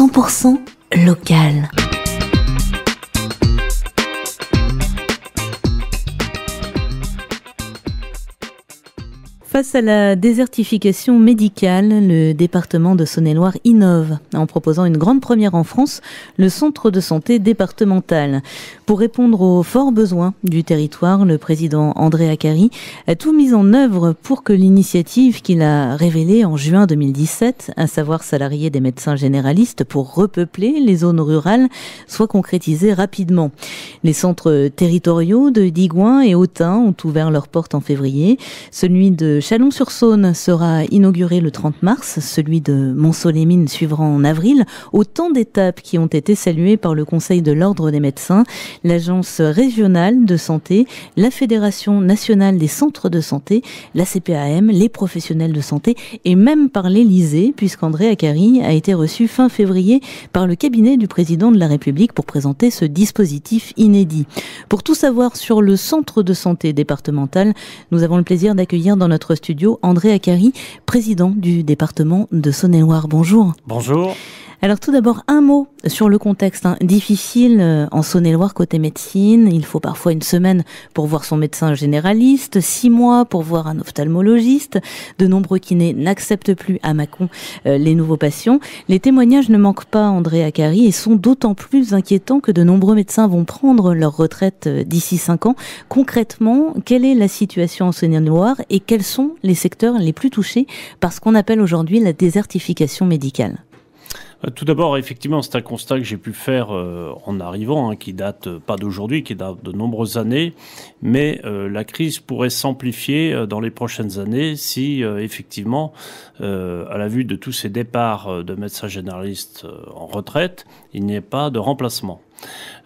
100% local. Face à la désertification médicale, le département de Saône-et-Loire innove en proposant une grande première en France, le centre de santé départemental. Pour répondre aux forts besoins du territoire, le président André Acari a tout mis en œuvre pour que l'initiative qu'il a révélée en juin 2017, à savoir salarié des médecins généralistes pour repeupler les zones rurales, soit concrétisée rapidement. Les centres territoriaux de Digoin et Autun ont ouvert leurs portes en février. Celui de Chalon-sur-Saône sera inauguré le 30 mars, celui de Montsolémine mines suivra en avril. Autant d'étapes qui ont été saluées par le Conseil de l'Ordre des médecins, l'Agence régionale de santé, la Fédération nationale des centres de santé, la CPAM, les professionnels de santé et même par l'Élysée, puisqu'André Acari a été reçu fin février par le cabinet du président de la République pour présenter ce dispositif inédit. Pour tout savoir sur le centre de santé départemental, nous avons le plaisir d'accueillir dans notre studio André Acari, président du département de Saône-et-Loire. Bonjour. Bonjour. Alors tout d'abord, un mot sur le contexte. Hein. Difficile euh, en Saône-et-Loire côté médecine. Il faut parfois une semaine pour voir son médecin généraliste, six mois pour voir un ophtalmologiste. De nombreux kinés n'acceptent plus à Mâcon euh, les nouveaux patients. Les témoignages ne manquent pas, André Acari, et sont d'autant plus inquiétants que de nombreux médecins vont prendre leur retraite euh, d'ici cinq ans. Concrètement, quelle est la situation en Saône-et-Loire et quels sont les secteurs les plus touchés par ce qu'on appelle aujourd'hui la désertification médicale euh, tout d'abord, effectivement, c'est un constat que j'ai pu faire euh, en arrivant, hein, qui date euh, pas d'aujourd'hui, qui date de nombreuses années, mais la crise pourrait s'amplifier dans les prochaines années si, effectivement, à la vue de tous ces départs de médecins généralistes en retraite, il n'y ait pas de remplacement.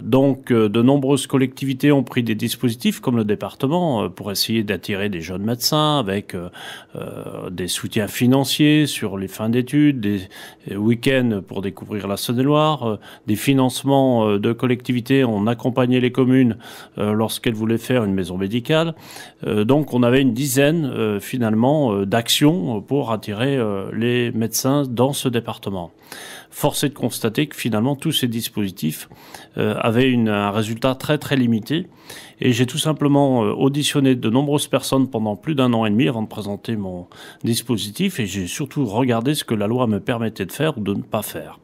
Donc euh, de nombreuses collectivités ont pris des dispositifs comme le département euh, pour essayer d'attirer des jeunes médecins avec euh, des soutiens financiers sur les fins d'études, des week-ends pour découvrir la Saône-et-Loire, des financements de collectivités. On accompagnait les communes lorsqu'elles voulaient faire une maison médicale. donc on avait une dizaine finalement d'actions pour attirer les médecins dans ce département. Forcé de constater que finalement tous ces dispositifs euh, avaient une, un résultat très très limité et j'ai tout simplement euh, auditionné de nombreuses personnes pendant plus d'un an et demi avant de présenter mon dispositif. Et j'ai surtout regardé ce que la loi me permettait de faire ou de ne pas faire.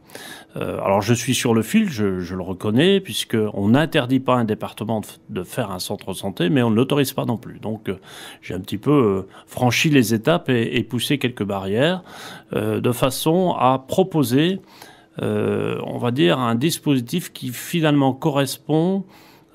Euh, alors je suis sur le fil, je, le reconnais, puisqu'on on n'interdit pas un département de, faire un centre santé, mais on ne l'autorise pas non plus. Donc euh, j'ai un petit peu franchi les étapes et, et poussé quelques barrières de façon à proposer, on va dire, un dispositif qui finalement correspond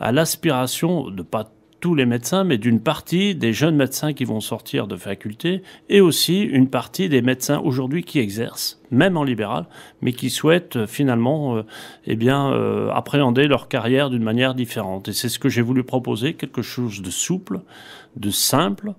à l'aspiration de pas tous les médecins, mais d'une partie des jeunes médecins qui vont sortir de faculté et aussi une partie des médecins aujourd'hui qui exercent, même en libéral, mais qui souhaitent euh, finalement euh, eh bien, euh, appréhender leur carrière d'une manière différente. Et c'est ce que j'ai voulu proposer, quelque chose de souple, de simple,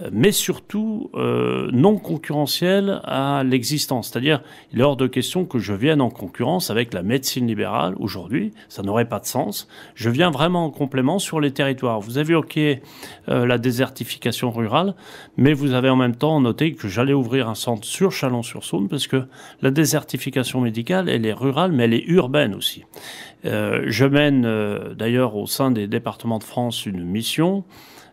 euh, mais surtout euh, non concurrentiel à l'existence. C'est-à-dire, il est hors de question que je vienne en concurrence avec la médecine libérale aujourd'hui, ça n'aurait pas de sens. Je viens vraiment en complément sur les territoires. Vous avez OK euh, la désertification rurale, mais vous avez en même temps noté que j'allais ouvrir un centre sur Chalon-sur-Saône, parce que la désertification médicale, elle est rurale, mais elle est urbaine aussi. je mène d'ailleurs au sein des départements de France une mission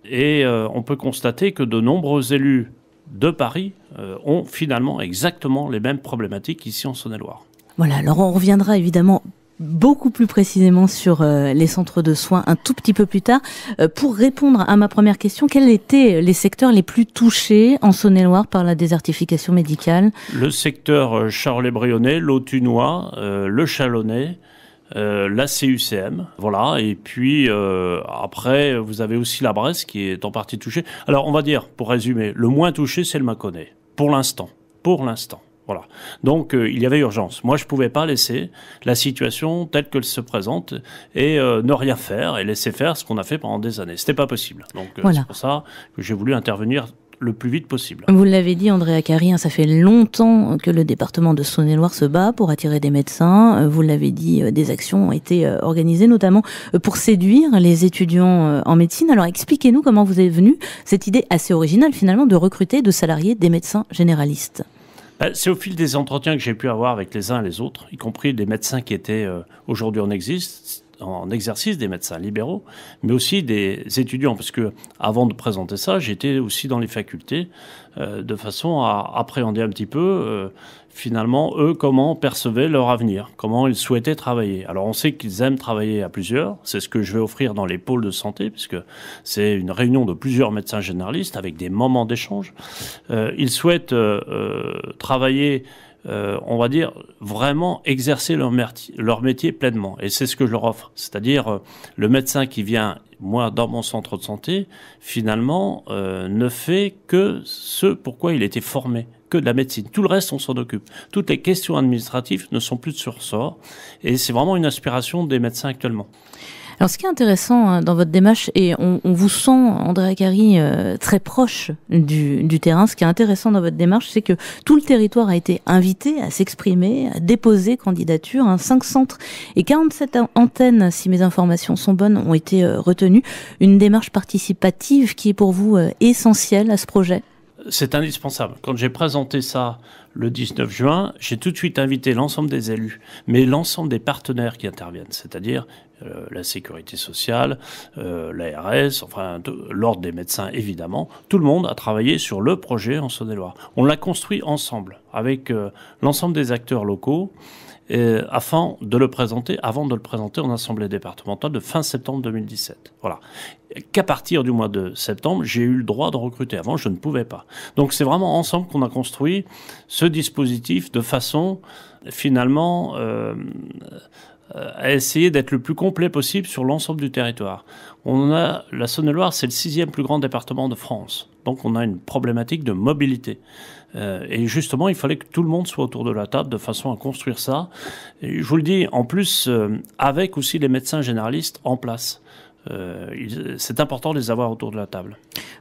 et euh, on peut constater que de nombreux élus de Paris euh, ont finalement exactement les mêmes problématiques ici en Saône-et-Loire. Voilà, alors on reviendra évidemment beaucoup plus précisément sur euh, les centres de soins un tout petit peu plus tard. pour répondre à ma première question, quels étaient les secteurs les plus touchés en Saône-et-Loire par la désertification médicale Le secteur Charles Brionnet, l'eau l'Autunois, le Chalonnais, euh, la CUCM, voilà. Et puis euh, après, vous avez aussi la Bresse qui est en partie touchée. Alors on va dire, pour résumer, le moins touché, c'est le Mâconnais, pour l'instant. Pour l'instant. Voilà. Donc euh, il y avait urgence. Moi, je ne pouvais pas laisser la situation telle qu'elle se présente et ne rien faire et laisser faire ce qu'on a fait pendant des années. Ce C'était pas possible. Donc c'est pour ça que j'ai voulu intervenir le plus vite possible. Vous l'avez dit, André Carrien, hein, ça fait longtemps que le département de Saône-et-Loire se bat pour attirer des médecins. Euh, vous l'avez dit, euh, des actions ont été euh, organisées, notamment pour séduire les étudiants en médecine. Alors expliquez-nous comment vous êtes venu cette idée assez originale, finalement, de recruter, de salariés des médecins généralistes. C'est au fil des entretiens que j'ai pu avoir avec les uns et les autres, y compris des médecins qui étaient aujourd'hui en existence en exercice des médecins libéraux, mais aussi des étudiants, parce que avant de présenter ça, j'étais aussi dans les facultés, euh, de façon à appréhender un petit peu, euh, finalement, eux, comment percevaient leur avenir, comment ils souhaitaient travailler. Alors on sait qu'ils aiment travailler à plusieurs, c'est ce que je vais offrir dans les pôles de santé, puisque c'est une réunion de plusieurs médecins généralistes avec des moments d'échange. Euh, ils souhaitent travailler euh, on va dire, vraiment exercer leur, leur métier pleinement. Et c'est ce que je leur offre. C'est-à-dire, euh, le médecin qui vient, moi, dans mon centre de santé, finalement, euh, ne fait que ce pourquoi il était formé que de la médecine. Tout le reste, on s'en occupe. Toutes les questions administratives ne sont plus de sursort. Et c'est vraiment une aspiration des médecins actuellement. Alors, ce qui est intéressant hein, dans votre démarche, et on, vous sent, André Acari, euh, très proche du, terrain, ce qui est intéressant dans votre démarche, c'est que tout le territoire a été invité à s'exprimer, à déposer candidature. Un hein, 5 centres et 47 antennes, si mes informations sont bonnes, ont été euh, retenues. Une démarche participative qui est pour vous euh, essentielle à ce projet C'est indispensable. Quand j'ai présenté ça le 19 juin, j'ai tout de suite invité l'ensemble des élus, mais l'ensemble des partenaires qui interviennent, c'est-à-dire euh, la sécurité sociale, euh, l'ARS, enfin l'ordre des médecins évidemment, tout le monde a travaillé sur le projet en Saône-et-Loire. On l'a construit ensemble avec euh, l'ensemble des acteurs locaux afin de le présenter, avant de le présenter en assemblée départementale de fin septembre 2017. Voilà. Qu'à partir du mois de septembre, j'ai eu le droit de recruter. Avant, je ne pouvais pas. Donc c'est vraiment ensemble qu'on a construit ce dispositif de façon finalement euh, euh, à essayer d'être le plus complet possible sur l'ensemble du territoire. On a la Saône-et-Loire, c'est le sixième plus grand département de France, donc on a une problématique de mobilité. Euh, et justement, il fallait que tout le monde soit autour de la table de façon à construire ça. je vous le dis, en plus, avec aussi les médecins généralistes en place. Euh, c'est important de les avoir autour de la table.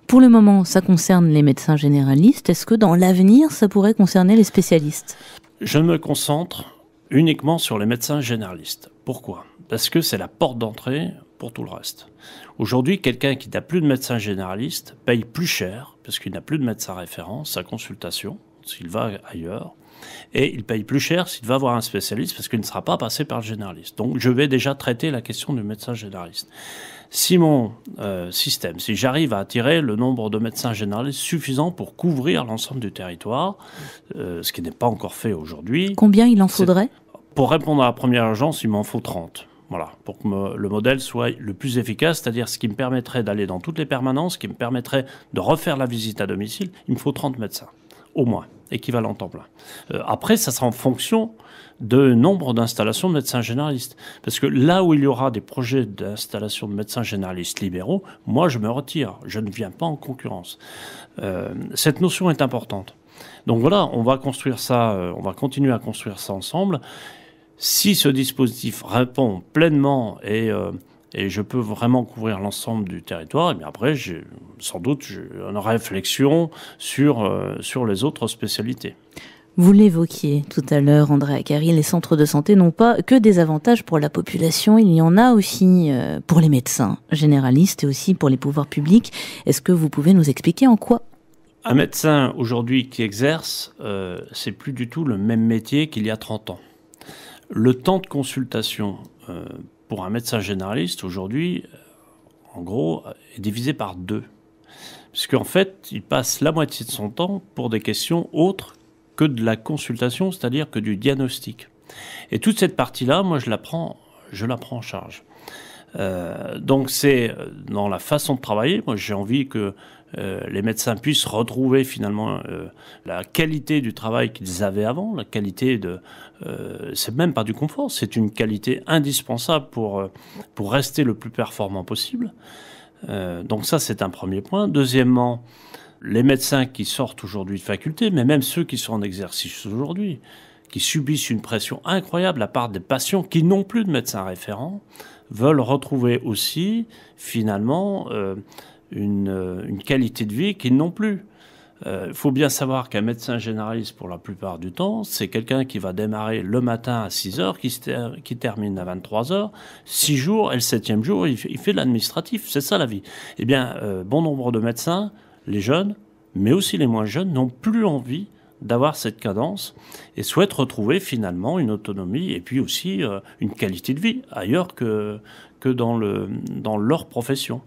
Pour le moment, ça concerne les médecins généralistes. Est-ce que dans l'avenir, ça pourrait concerner les spécialistes Je me concentre uniquement sur les médecins généralistes. Pourquoi Parce que c'est la porte d'entrée pour tout le reste. Aujourd'hui, quelqu'un qui n'a plus de médecin généraliste paye plus cher, parce qu'il n'a plus de médecin référent, sa consultation, s'il va ailleurs, et il paye plus cher s'il va voir un spécialiste parce qu'il ne sera pas passé par le généraliste. Donc je vais déjà traiter la question du médecin généraliste si mon euh, système, si j'arrive à attirer le nombre de médecins généralistes suffisant pour couvrir l'ensemble du territoire, euh, ce qui n'est pas encore fait aujourd'hui. Combien il en faudrait Pour répondre à la première urgence, il m'en faut 30. Voilà, pour que le modèle soit le plus efficace, c'est-à-dire ce qui me permettrait d'aller dans toutes les permanences, ce qui me permettrait de refaire la visite à domicile, il me faut 30 médecins, au moins équivalent en plein. Euh, après, ça sera en fonction de nombre d'installations de médecins généralistes. Parce que là où il y aura des projets d'installation de médecins généralistes libéraux, moi je me retire, je ne viens pas en concurrence. Euh, cette notion est importante. Donc voilà, on va construire ça, euh, on va continuer à construire ça ensemble. Si ce dispositif répond pleinement et et je peux vraiment couvrir l'ensemble du territoire. Et bien après, sans doute une réflexion sur, euh, sur les autres spécialités. Vous l'évoquiez tout à l'heure, André Acari, les centres de santé n'ont pas que des avantages pour la population, il y en a aussi euh, pour les médecins généralistes et aussi pour les pouvoirs publics. Est-ce que vous pouvez nous expliquer en quoi Un médecin aujourd'hui qui exerce, euh, c'est plus du tout le même métier qu'il y a 30 ans. Le temps de consultation euh, pour un médecin généraliste aujourd'hui, euh, en gros, est divisé par deux. qu'en fait, il passe la moitié de son temps pour des questions autres que de la consultation, c'est-à-dire que du diagnostic. Et toute cette partie-là, moi, je la prends, je la prends en charge. Euh, donc c'est euh, dans la façon de travailler. Moi, j'ai envie que euh, les médecins puissent retrouver finalement euh, la qualité du travail qu'ils avaient avant, la qualité de... Euh, c'est même pas du confort, c'est une qualité indispensable pour, pour rester le plus performant possible. donc ça, c'est un premier point. Deuxièmement, les médecins qui sortent aujourd'hui de faculté, mais même ceux qui sont en exercice aujourd'hui, qui subissent une pression incroyable à part des patients qui n'ont plus de médecin référent, veulent retrouver aussi finalement euh, une, qualité de vie qu'ils n'ont plus. Il euh, faut bien savoir qu'un médecin généraliste, pour la plupart du temps, c'est quelqu'un qui va démarrer le matin à 6 heures, qui, qui termine à 23 heures, 6 jours, et le septième jour, il, fait de l'administratif. C'est ça la vie. Eh bien, euh, bon nombre de médecins, les jeunes, mais aussi les moins jeunes, n'ont plus envie d'avoir cette cadence et souhaitent retrouver finalement une autonomie et puis aussi une qualité de vie ailleurs que, que dans, le, dans leur profession.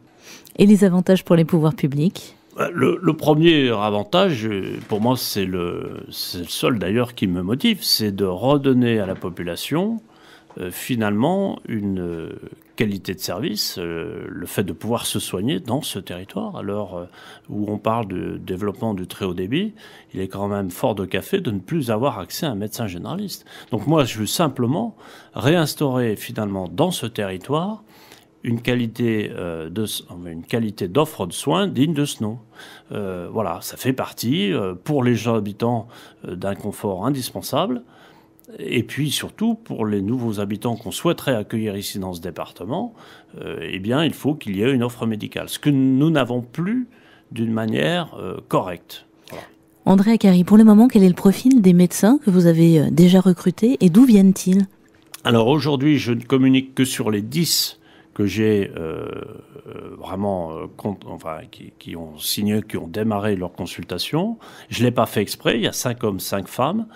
Et les avantages pour les pouvoirs publics euh, le, premier avantage, euh, pour moi, c'est le, seul d'ailleurs qui me motive, c'est de redonner à la population euh, finalement une qualité de service, le fait de pouvoir se soigner dans ce territoire. Alors, où on parle du développement du très haut débit, il est quand même fort de café de ne plus avoir accès à un médecin généraliste. Donc moi, je veux simplement réinstaurer finalement dans ce territoire euh, une qualité d'offre de soins digne de ce nom. Euh, voilà, ça fait partie euh, pour les gens habitants d'un confort indispensable. Et puis surtout pour les nouveaux habitants qu'on souhaiterait accueillir ici dans ce département, eh bien il faut qu'il y ait une offre médicale, ce que nous n'avons plus d'une manière correcte. André Acari, pour le moment, quel est le profil des médecins que vous avez déjà recrutés et d'où viennent-ils Alors aujourd'hui, je ne communique que sur les 10 que j'ai euh, euh, vraiment, euh, enfin, qui, ont signé, qui ont démarré leur consultation. Je ne l'ai pas fait exprès, il y a 5 hommes, 5 femmes.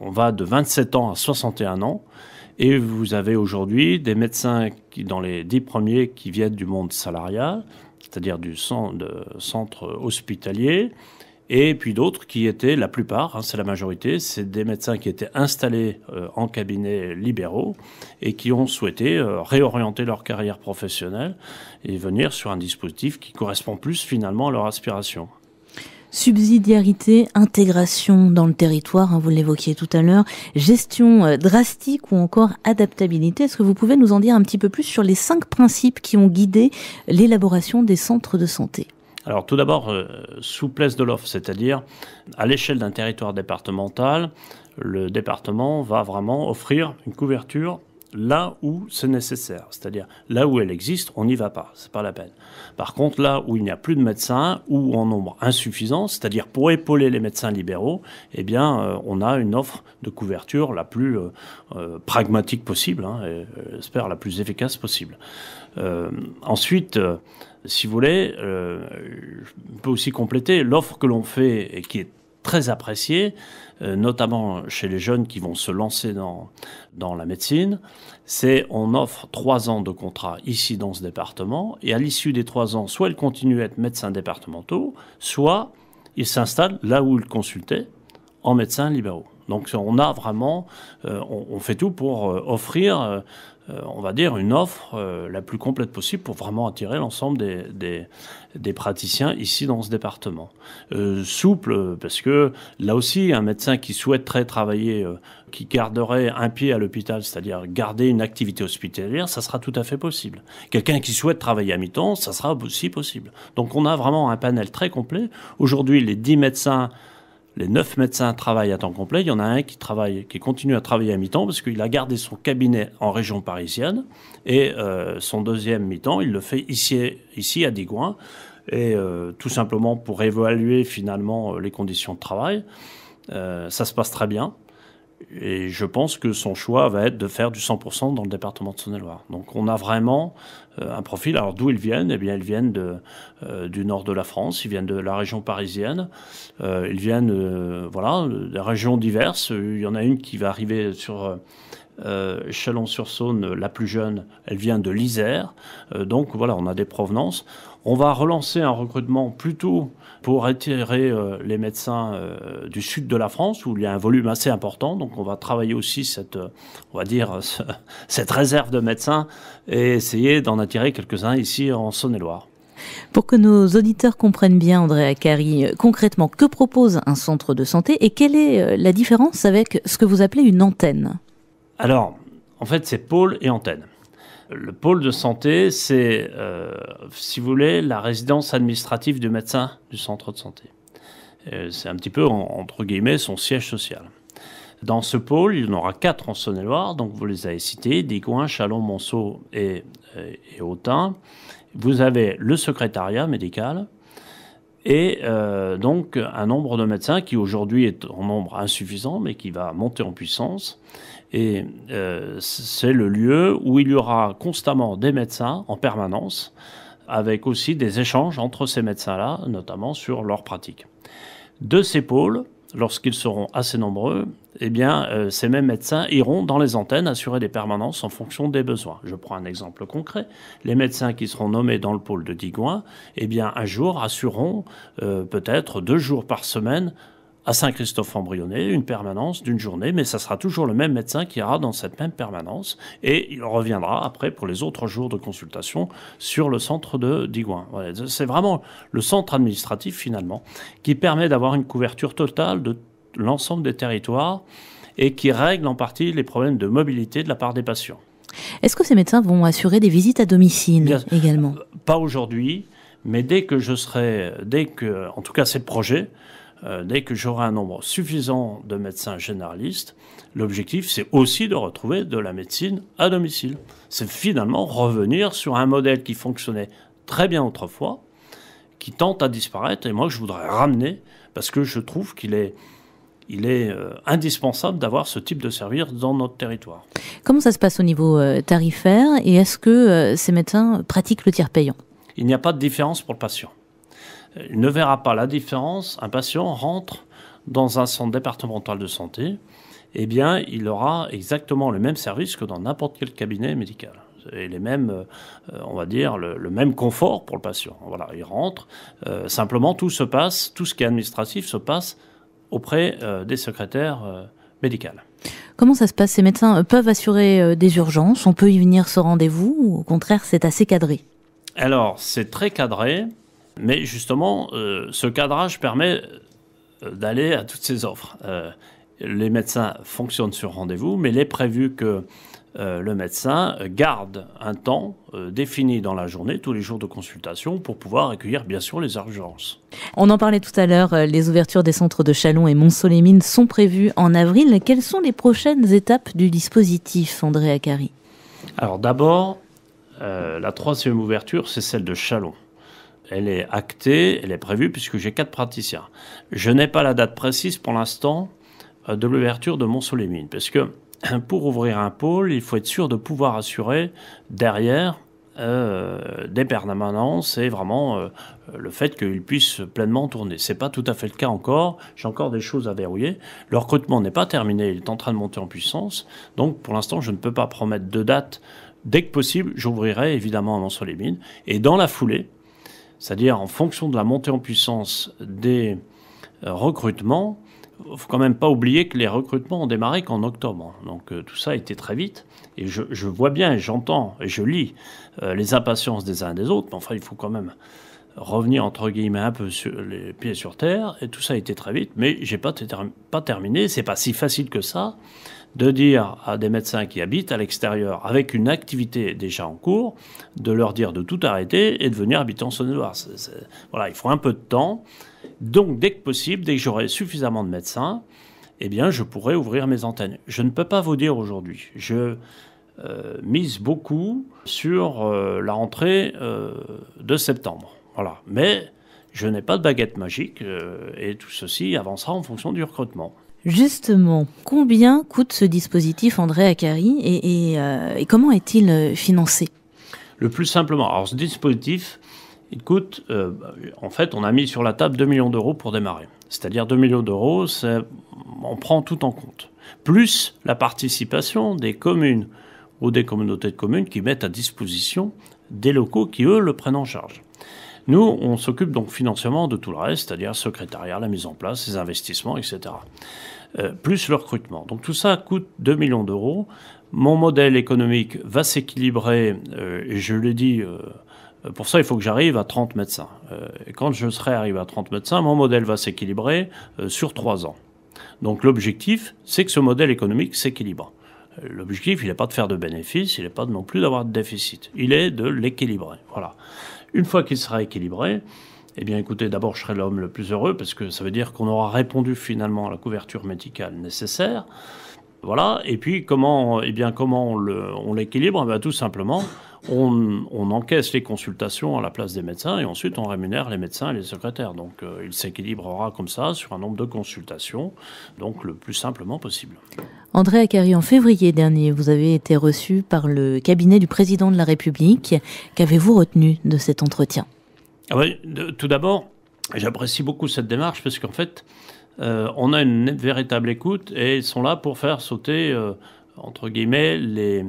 On va de 27 ans à 61 ans. Et vous avez aujourd'hui des médecins qui, dans les 10 premiers qui viennent du monde salarial, c'est-à-dire du centre hospitalier, et puis d'autres qui étaient, la plupart, hein, c'est la majorité, c'est des médecins qui étaient installés euh, en cabinet libéraux et qui ont souhaité euh, réorienter leur carrière professionnelle et venir sur un dispositif qui correspond plus finalement à leur aspiration. Subsidiarité, intégration dans le territoire, hein, vous l'évoquiez tout à l'heure, gestion euh, drastique ou encore adaptabilité. Est-ce que vous pouvez nous en dire un petit peu plus sur les cinq principes qui ont guidé l'élaboration des centres de santé alors tout d'abord, euh, souplesse de l'offre, c'est-à-dire à, l'échelle d'un territoire départemental, le département va vraiment offrir une couverture là où c'est nécessaire, c'est-à-dire là où elle existe, on n'y va pas, c'est pas la peine. Par contre, là où il n'y a plus de médecins ou en nombre insuffisant, c'est-à-dire pour épauler les médecins libéraux, eh bien, euh, on a une offre de couverture la plus euh, pragmatique possible, hein, et j'espère la plus efficace possible. Euh, ensuite, euh, si vous voulez, euh, je peux aussi compléter l'offre que l'on fait et qui est très appréciée, notamment chez les jeunes qui vont se lancer dans, dans la médecine, c'est on offre trois ans de contrat ici dans ce département, et à l'issue des trois ans, soit ils continuent à être médecins départementaux, soit ils s'installent là où ils consultaient en médecins libéraux. Donc on a vraiment, on, fait tout pour offrir euh, on va dire, une offre euh, la plus complète possible pour vraiment attirer l'ensemble des, praticiens ici dans ce département. Euh, souple, parce que là aussi, un médecin qui souhaiterait travailler, qui garderait un pied à l'hôpital, c'est-à-dire garder une activité hospitalière, ça sera tout à fait possible. Quelqu'un qui souhaite travailler à mi-temps, ça sera aussi possible. Donc on a vraiment un panel très complet. Aujourd'hui, les 10 médecins les neuf médecins travaillent à temps complet. Il y en a un qui travaille, qui continue à travailler à mi-temps parce qu'il a gardé son cabinet en région parisienne et euh, son deuxième mi-temps, il le fait ici, ici à Digoin et euh, tout simplement pour évaluer finalement euh, les conditions de travail. ça se passe très bien. Et je pense que son choix va être de faire du 100% dans le département de Saône-et-Loire. Donc on a vraiment euh, un profil. Alors d'où ils viennent Eh bien ils viennent euh, du nord de la France, ils viennent de la région parisienne, euh, ils viennent voilà, des régions diverses. Il y en a une qui va arriver sur... Chalon-sur-Saône, la plus jeune, elle vient de l'Isère. donc voilà, on a des provenances. On va relancer un recrutement plutôt pour attirer euh, les médecins euh, du sud de la France où il y a un volume assez important. Donc on va travailler aussi cette, euh, on va dire, cette réserve de médecins et essayer d'en attirer quelques-uns ici en Saône-et-Loire. Pour que nos auditeurs comprennent bien, André Acari, concrètement, que propose un centre de santé et quelle est la différence avec ce que vous appelez une antenne Alors, en fait, c'est pôle et antenne. Le pôle de santé, c'est, euh, si vous voulez, la résidence administrative du médecin du centre de santé. Euh, c'est un petit peu, entre guillemets, son siège social. Dans ce pôle, il y en aura quatre en Saône-et-Loire, donc vous les avez cités, Digoin, Chalon, Monceau et, et, Autun. Vous avez le secrétariat médical, et euh, donc un nombre de médecins qui aujourd'hui est en nombre insuffisant, mais qui va monter en puissance. Et euh, c'est le lieu où il y aura constamment des médecins en permanence, avec aussi des échanges entre ces médecins-là, notamment sur leurs pratiques. De ces pôles, lorsqu'ils seront assez nombreux, eh bien, euh, ces mêmes médecins iront dans les antennes assurer des permanences en fonction des besoins. Je prends un exemple concret. Les médecins qui seront nommés dans le pôle de Digoin, eh bien, un jour assureront euh, peut-être deux jours par semaine à saint christophe en une permanence d'une journée, mais ça sera toujours le même médecin qui ira dans cette même permanence et il reviendra après pour les autres jours de consultation sur le centre de Digoin. c'est vraiment le centre administratif finalement qui permet d'avoir une couverture totale de l'ensemble des territoires et qui règle en partie les problèmes de mobilité de la part des patients. Est-ce que ces médecins vont assurer des visites à domicile également euh, Pas aujourd'hui, mais dès que je serai, dès que, en tout cas c'est le projet, euh, dès que j'aurai un nombre suffisant de médecins généralistes, l'objectif c'est aussi de retrouver de la médecine à domicile. C'est finalement revenir sur un modèle qui fonctionnait très bien autrefois, qui tente à disparaître, et moi je voudrais ramener, parce que je trouve qu'il est euh, indispensable d'avoir ce type de service dans notre territoire. Comment ça se passe au niveau euh, tarifaire et est-ce que ces médecins pratiquent le tiers payant Il n'y a pas de différence pour le patient. Il ne verra pas la différence. Un patient rentre dans un centre départemental de santé, et eh bien, il aura exactement le même service que dans n'importe quel cabinet médical et les mêmes, euh, on va dire, le, même confort pour le patient. Voilà, il rentre. Euh, simplement, tout se passe, tout ce qui est administratif se passe auprès euh, des secrétaires médicales. Comment ça se passe Ces médecins peuvent assurer des urgences On peut y venir ce rendez-vous Ou au contraire, c'est assez cadré Alors, c'est très cadré. Mais justement, euh, ce cadrage permet euh, d'aller à toutes ces offres. Euh, les médecins fonctionnent sur rendez-vous, mais il est prévu que le médecin garde un temps défini dans la journée, tous les jours de consultation, pour pouvoir accueillir bien sûr les urgences. On en parlait tout à l'heure, les ouvertures des centres de Chalon et Mont-Solémine sont prévues en avril. Quelles sont les prochaines étapes du dispositif, André Acari Alors d'abord, la troisième ouverture, c'est celle de Chalon elle est actée, elle est prévue, puisque j'ai quatre praticiens. Je n'ai pas la date précise pour l'instant euh, de l'ouverture de mines parce que pour ouvrir un pôle, il faut être sûr de pouvoir assurer derrière euh, des permanences et vraiment euh, le fait qu'ils puissent pleinement tourner. C'est pas tout à fait le cas encore. J'ai encore des choses à verrouiller. Le recrutement n'est pas terminé. Il est en train de monter en puissance. Donc, pour l'instant, je ne peux pas promettre de date. Dès que possible, j'ouvrirai évidemment à mont mines. Et dans la foulée, c'est-à-dire en fonction de la montée en puissance des euh, recrutements, il faut quand même pas oublier que les recrutements ont démarré qu'en octobre. Donc euh, tout ça a été très vite. Et je, vois bien, j'entends et je lis euh, les impatiences des uns et des autres. Mais enfin, il faut quand même revenir entre guillemets un peu les pieds sur terre. Et tout ça a été très vite. Mais j'ai pas, pas terminé. C'est pas si facile que ça de dire à des médecins qui habitent à l'extérieur, avec une activité déjà en cours, de leur dire de tout arrêter et de venir habiter en Saône-et-Loire. Voilà, il faut un peu de temps. Donc, dès que possible, dès que j'aurai suffisamment de médecins, eh bien, je pourrai ouvrir mes antennes. Je ne peux pas vous dire aujourd'hui. Je euh, mise beaucoup sur euh, la rentrée euh, de septembre. Voilà. Mais je n'ai pas de baguette magique et tout ceci avancera en fonction du recrutement. Justement, combien coûte ce dispositif André Acari et, euh, comment est-il euh, financé Le plus simplement, alors ce dispositif, il coûte, euh, en fait, on a mis sur la table 2 millions d'euros pour démarrer. C'est-à-dire 2 millions d'euros, on prend tout en compte. Plus la participation des communes ou des communautés de communes qui mettent à disposition des locaux qui, eux, le prennent en charge. Nous, on s'occupe donc financièrement de tout le reste, c'est-à-dire secrétariat, la mise en place, les investissements, etc. Euh, plus le recrutement. Donc tout ça coûte 2 millions d'euros. Mon modèle économique va s'équilibrer, euh, et je l'ai dit, euh, pour ça il faut que j'arrive à 30 médecins. et quand je serai arrivé à 30 médecins, mon modèle va s'équilibrer sur 3 ans. Donc l'objectif, c'est que ce modèle économique s'équilibre. L'objectif, il n'est pas de faire de bénéfices, il n'est pas non plus d'avoir de déficit. Il est de l'équilibrer. Voilà. Une fois qu'il sera équilibré, eh bien écoutez, d'abord je serai l'homme le plus heureux parce que ça veut dire qu'on aura répondu finalement à la couverture médicale nécessaire. Voilà, et puis comment, eh bien, comment on l'équilibre eh Tout simplement, on, encaisse les consultations à la place des médecins et ensuite on rémunère les médecins et les secrétaires. Donc euh, il s'équilibrera comme ça sur un nombre de consultations, donc le plus simplement possible. André Acari, en février dernier, vous avez été reçu par le cabinet du président de la République. Qu'avez-vous retenu de cet entretien ah tout d'abord, j'apprécie beaucoup cette démarche parce qu'en fait, euh, on a une véritable écoute et ils sont là pour faire sauter, euh, entre guillemets, les,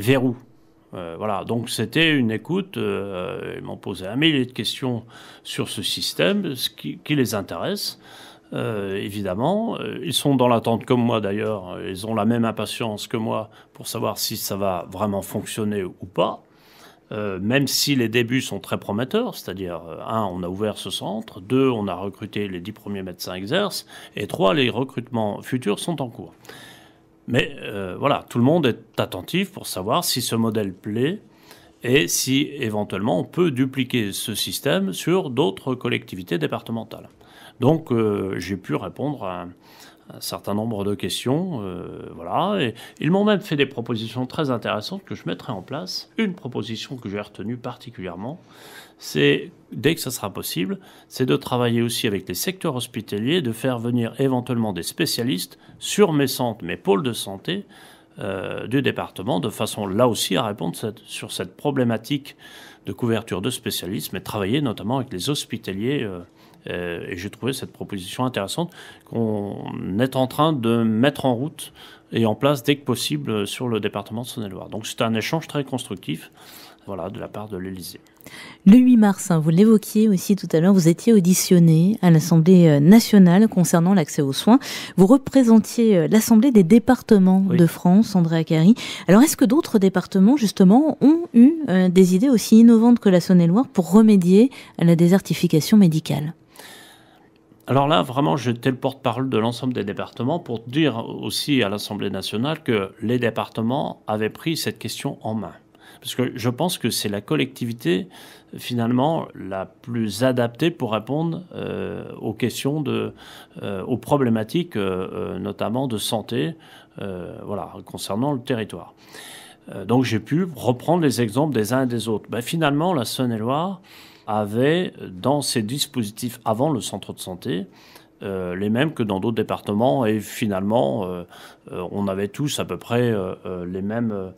verrous. Euh, voilà, donc c'était une écoute. ils m'ont posé un millier de questions sur ce système, ce qui, les intéresse. évidemment. Ils sont dans l'attente comme moi d'ailleurs. Ils ont la même impatience que moi pour savoir si ça va vraiment fonctionner ou pas. Euh, même si les débuts sont très prometteurs, c'est-à-dire, euh, un, on a ouvert ce centre, deux, on a recruté les dix premiers médecins exerces, et trois, les recrutements futurs sont en cours. Mais euh, voilà, tout le monde est attentif pour savoir si ce modèle plaît et si éventuellement on peut dupliquer ce système sur d'autres collectivités départementales. Donc j'ai pu répondre à, un certain nombre de questions. Euh, voilà. Et ils m'ont même fait des propositions très intéressantes que je mettrai en place. Une proposition que j'ai retenue particulièrement, c'est, dès que ça sera possible, c'est de travailler aussi avec les secteurs hospitaliers, de faire venir éventuellement des spécialistes sur mes centres, mes pôles de santé euh, du département, de façon là aussi à répondre sur cette problématique de couverture de spécialistes, mais travailler notamment avec les hospitaliers. Euh, euh, et j'ai trouvé cette proposition intéressante qu'on est en train de mettre en route et en place dès que possible sur le département de Saône-et-Loire. Donc c'est un échange très constructif voilà, de la part de l'Élysée. Le 8 mars, hein, vous l'évoquiez aussi tout à l'heure, vous étiez auditionné à l'Assemblée euh, nationale concernant l'accès aux soins. Vous représentiez euh, l'Assemblée des départements de France, André Acari. Alors est-ce que d'autres départements, justement, ont eu des idées aussi innovantes que la Saône-et-Loire pour remédier à la désertification médicale alors là, vraiment, j'étais le porte-parole de l'ensemble des départements pour dire aussi à l'Assemblée nationale que les départements avaient pris cette question en main. Parce que je pense que c'est la collectivité, finalement, la plus adaptée pour répondre euh, aux questions, euh, aux problématiques, euh, notamment de santé, voilà, concernant le territoire. donc j'ai pu reprendre les exemples des uns et des autres. Ben, finalement, la Saône-et-Loire, avait dans ses dispositifs avant le centre de santé euh, les mêmes que dans d'autres départements et finalement euh, euh, on avait tous à peu près les mêmes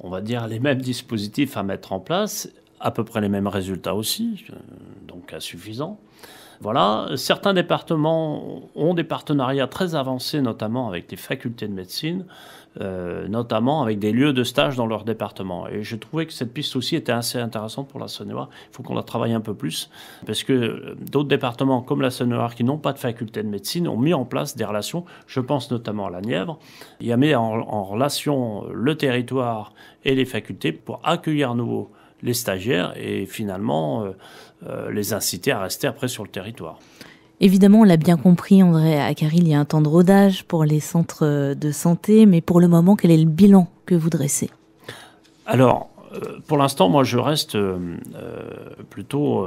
on va dire les mêmes dispositifs à mettre en place à peu près les mêmes résultats aussi donc insuffisants voilà certains départements ont des partenariats très avancés notamment avec les facultés de médecine euh, notamment avec des lieux de stage dans leur département. Et je trouvais que cette piste aussi était assez intéressante pour la Saône-et-Loire. Il faut qu'on la travaille un peu plus, parce que euh, d'autres départements comme la Saône-et-Loire qui n'ont pas de faculté de médecine ont mis en place des relations, je pense notamment à la Nièvre, il a mis en, relation euh, le territoire et les facultés pour accueillir à nouveau les stagiaires et finalement les inciter à rester après sur le territoire. Évidemment, on l'a bien compris, André Caril, il y a un temps de rodage pour les centres de santé, mais pour le moment, quel est le bilan que vous dressez Alors, euh, pour l'instant, moi, je reste euh, euh, plutôt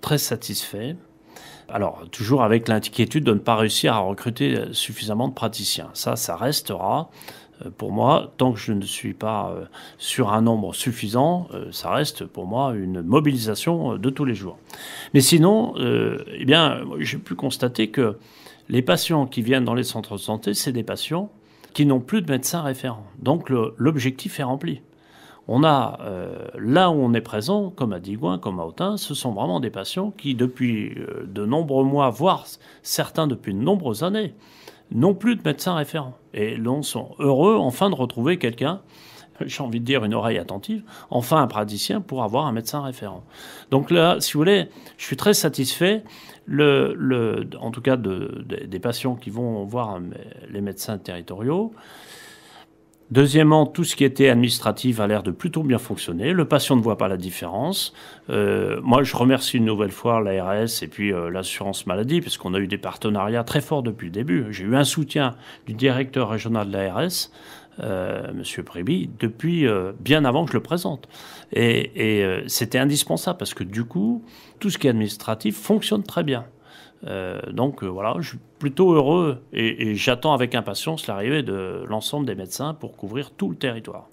très satisfait. Alors, toujours avec l'inquiétude de ne pas réussir à recruter suffisamment de praticiens. Ça, ça restera. Euh, pour moi, tant que je ne suis pas euh, sur un nombre suffisant, euh, ça reste pour moi une mobilisation de tous les jours. Mais sinon, eh bien, j'ai pu constater que les patients qui viennent dans les centres de santé, c'est des patients qui n'ont plus de médecin référent. Donc l'objectif est rempli. On a, là où on est présent, comme à Digoin, comme à Autun, ce sont vraiment des patients qui, depuis de nombreux mois, voire certains depuis de nombreuses années, non plus de médecin référent. Et l'on sont heureux enfin de retrouver quelqu'un, j'ai envie de dire une oreille attentive, enfin un praticien pour avoir un médecin référent. Donc là, si vous voulez, je suis très satisfait, le, en tout cas des patients qui vont voir euh, les médecins territoriaux. Deuxièmement, tout ce qui était administratif a l'air de plutôt bien fonctionner. Le patient ne voit pas la différence. Euh, moi, je remercie une nouvelle fois l'ARS et puis euh, l'assurance maladie, parce qu'on a eu des partenariats très forts depuis le début. J'ai eu un soutien du directeur régional de l'ARS. Euh, Monsieur Préby, depuis euh, bien avant que je le présente. Et, c'était indispensable parce que du coup, tout ce qui est administratif fonctionne très bien. Euh, donc euh, voilà, je suis plutôt heureux et, et j'attends avec impatience l'arrivée de l'ensemble des médecins pour couvrir tout le territoire.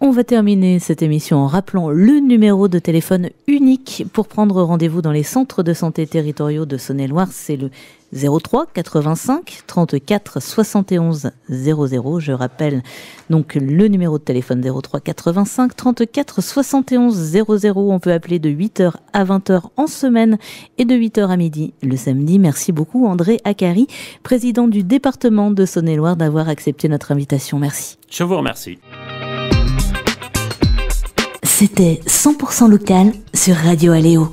On va terminer cette émission en rappelant le numéro de téléphone unique pour prendre rendez-vous dans les centres de santé territoriaux de Saône-et-Loire. C'est le 03 85 34 71 00. Je rappelle donc le numéro de téléphone 03 85 34 71 00. On peut appeler de 8h à 20h en semaine et de 8h à midi le samedi. Merci beaucoup André Akari, président du département de Saône-et-Loire, d'avoir accepté notre invitation. Merci. Je vous remercie. C'était 100% local sur Radio Aléo.